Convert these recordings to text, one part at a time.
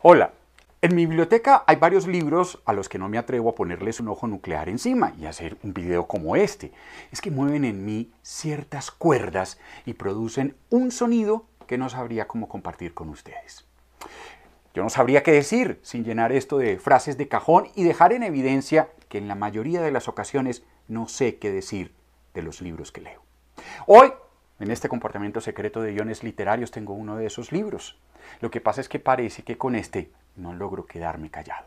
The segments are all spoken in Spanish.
Hola, en mi biblioteca hay varios libros a los que no me atrevo a ponerles un ojo nuclear encima y hacer un video como este. Es que mueven en mí ciertas cuerdas y producen un sonido que no sabría cómo compartir con ustedes. Yo no sabría qué decir sin llenar esto de frases de cajón y dejar en evidencia que en la mayoría de las ocasiones no sé qué decir de los libros que leo. Hoy en este comportamiento secreto de guiones literarios tengo uno de esos libros. Lo que pasa es que parece que con este no logro quedarme callado.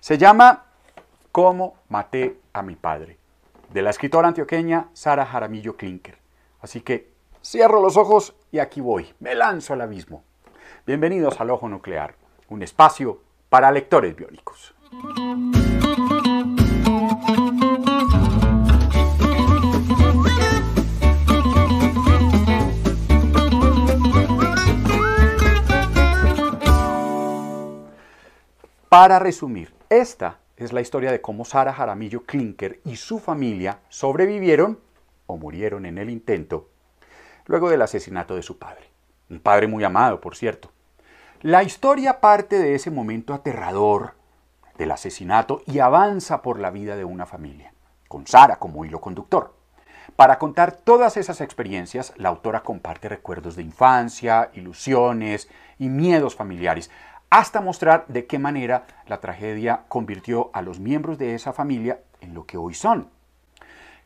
Se llama Cómo maté a mi padre, de la escritora antioqueña Sara Jaramillo Klinker. Así que cierro los ojos y aquí voy, me lanzo al abismo. Bienvenidos al Ojo Nuclear, un espacio para lectores biónicos. Para resumir, esta es la historia de cómo Sara Jaramillo Klinker y su familia sobrevivieron o murieron en el intento luego del asesinato de su padre. Un padre muy amado, por cierto. La historia parte de ese momento aterrador del asesinato y avanza por la vida de una familia, con Sara como hilo conductor. Para contar todas esas experiencias, la autora comparte recuerdos de infancia, ilusiones y miedos familiares, hasta mostrar de qué manera la tragedia convirtió a los miembros de esa familia en lo que hoy son.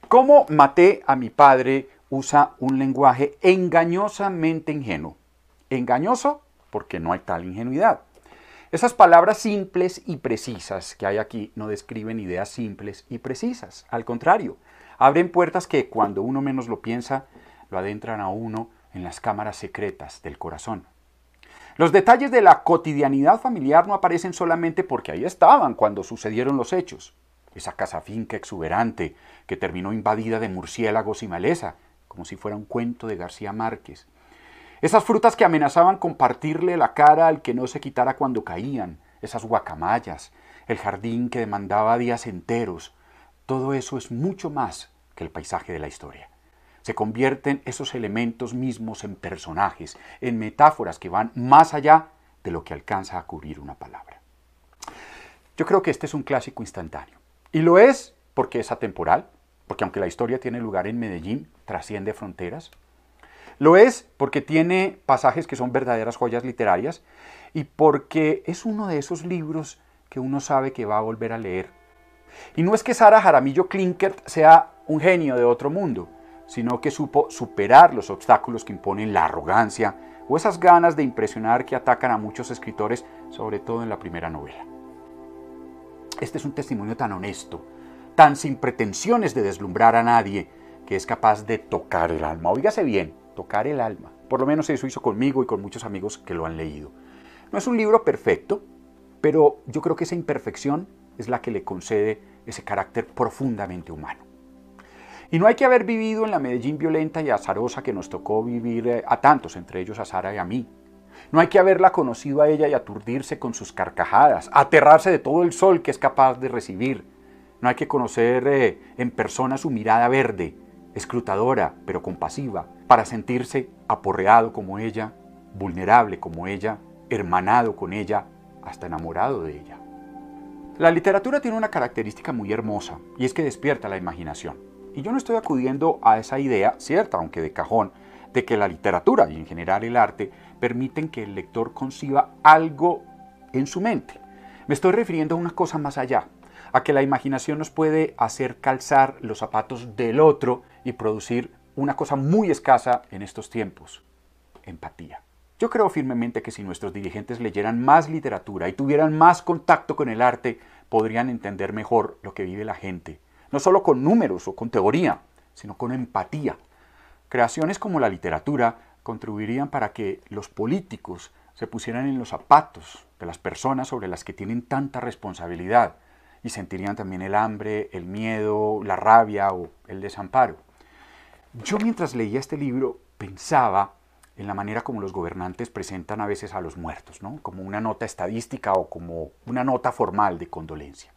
¿Cómo maté a mi padre? usa un lenguaje engañosamente ingenuo. Engañoso porque no hay tal ingenuidad. Esas palabras simples y precisas que hay aquí no describen ideas simples y precisas. Al contrario, abren puertas que cuando uno menos lo piensa, lo adentran a uno en las cámaras secretas del corazón. Los detalles de la cotidianidad familiar no aparecen solamente porque ahí estaban cuando sucedieron los hechos. Esa casa finca exuberante que terminó invadida de murciélagos y maleza, como si fuera un cuento de García Márquez. Esas frutas que amenazaban con partirle la cara al que no se quitara cuando caían, esas guacamayas, el jardín que demandaba días enteros, todo eso es mucho más que el paisaje de la historia se convierten esos elementos mismos en personajes, en metáforas que van más allá de lo que alcanza a cubrir una palabra. Yo creo que este es un clásico instantáneo. Y lo es porque es atemporal, porque aunque la historia tiene lugar en Medellín, trasciende fronteras. Lo es porque tiene pasajes que son verdaderas joyas literarias y porque es uno de esos libros que uno sabe que va a volver a leer. Y no es que Sara Jaramillo Klinkert sea un genio de otro mundo, sino que supo superar los obstáculos que imponen la arrogancia o esas ganas de impresionar que atacan a muchos escritores, sobre todo en la primera novela. Este es un testimonio tan honesto, tan sin pretensiones de deslumbrar a nadie, que es capaz de tocar el alma. Oígase bien, tocar el alma. Por lo menos eso hizo conmigo y con muchos amigos que lo han leído. No es un libro perfecto, pero yo creo que esa imperfección es la que le concede ese carácter profundamente humano. Y no hay que haber vivido en la Medellín violenta y azarosa que nos tocó vivir eh, a tantos, entre ellos a Sara y a mí. No hay que haberla conocido a ella y aturdirse con sus carcajadas, aterrarse de todo el sol que es capaz de recibir. No hay que conocer eh, en persona su mirada verde, escrutadora pero compasiva, para sentirse aporreado como ella, vulnerable como ella, hermanado con ella, hasta enamorado de ella. La literatura tiene una característica muy hermosa y es que despierta la imaginación. Y yo no estoy acudiendo a esa idea, cierta, aunque de cajón, de que la literatura y en general el arte permiten que el lector conciba algo en su mente. Me estoy refiriendo a una cosa más allá, a que la imaginación nos puede hacer calzar los zapatos del otro y producir una cosa muy escasa en estos tiempos, empatía. Yo creo firmemente que si nuestros dirigentes leyeran más literatura y tuvieran más contacto con el arte, podrían entender mejor lo que vive la gente no solo con números o con teoría, sino con empatía. Creaciones como la literatura contribuirían para que los políticos se pusieran en los zapatos de las personas sobre las que tienen tanta responsabilidad y sentirían también el hambre, el miedo, la rabia o el desamparo. Yo mientras leía este libro pensaba en la manera como los gobernantes presentan a veces a los muertos, ¿no? como una nota estadística o como una nota formal de condolencia.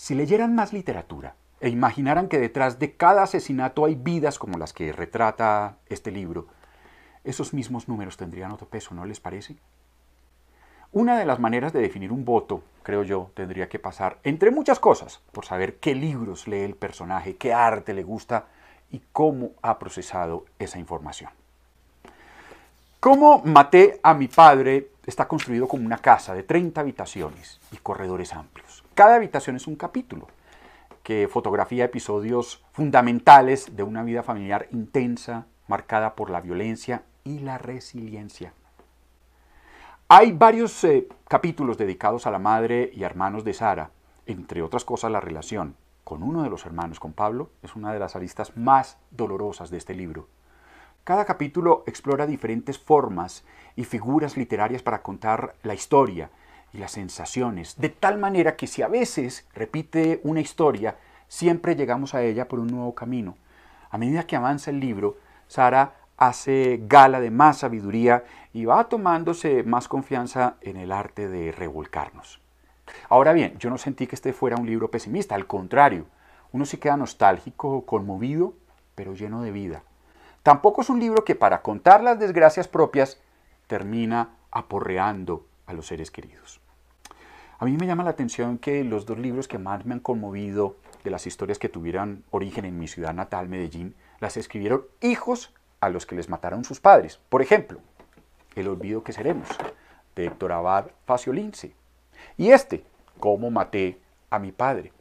Si leyeran más literatura e imaginaran que detrás de cada asesinato hay vidas como las que retrata este libro, esos mismos números tendrían otro peso, ¿no les parece? Una de las maneras de definir un voto, creo yo, tendría que pasar, entre muchas cosas, por saber qué libros lee el personaje, qué arte le gusta y cómo ha procesado esa información. ¿Cómo maté a mi padre está construido como una casa de 30 habitaciones y corredores amplios. Cada habitación es un capítulo que fotografía episodios fundamentales de una vida familiar intensa, marcada por la violencia y la resiliencia. Hay varios eh, capítulos dedicados a la madre y hermanos de Sara, entre otras cosas la relación con uno de los hermanos, con Pablo, es una de las aristas más dolorosas de este libro. Cada capítulo explora diferentes formas y figuras literarias para contar la historia y las sensaciones, de tal manera que si a veces repite una historia, siempre llegamos a ella por un nuevo camino. A medida que avanza el libro, Sara hace gala de más sabiduría y va tomándose más confianza en el arte de revolcarnos. Ahora bien, yo no sentí que este fuera un libro pesimista, al contrario, uno se queda nostálgico, conmovido, pero lleno de vida. Tampoco es un libro que para contar las desgracias propias termina aporreando a los seres queridos. A mí me llama la atención que los dos libros que más me han conmovido de las historias que tuvieran origen en mi ciudad natal, Medellín, las escribieron hijos a los que les mataron sus padres. Por ejemplo, El olvido que seremos, de Héctor Abad Faciolince. Y este, Cómo maté a mi padre.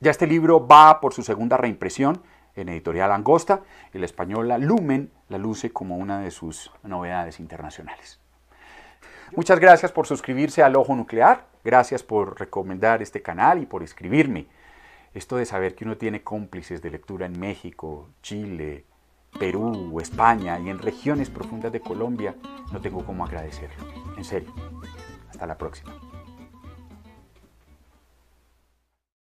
Ya este libro va por su segunda reimpresión en editorial Angosta y la española Lumen la luce como una de sus novedades internacionales. Muchas gracias por suscribirse al Ojo Nuclear, gracias por recomendar este canal y por escribirme. Esto de saber que uno tiene cómplices de lectura en México, Chile, Perú, España y en regiones profundas de Colombia, no tengo cómo agradecerlo. En serio. Hasta la próxima.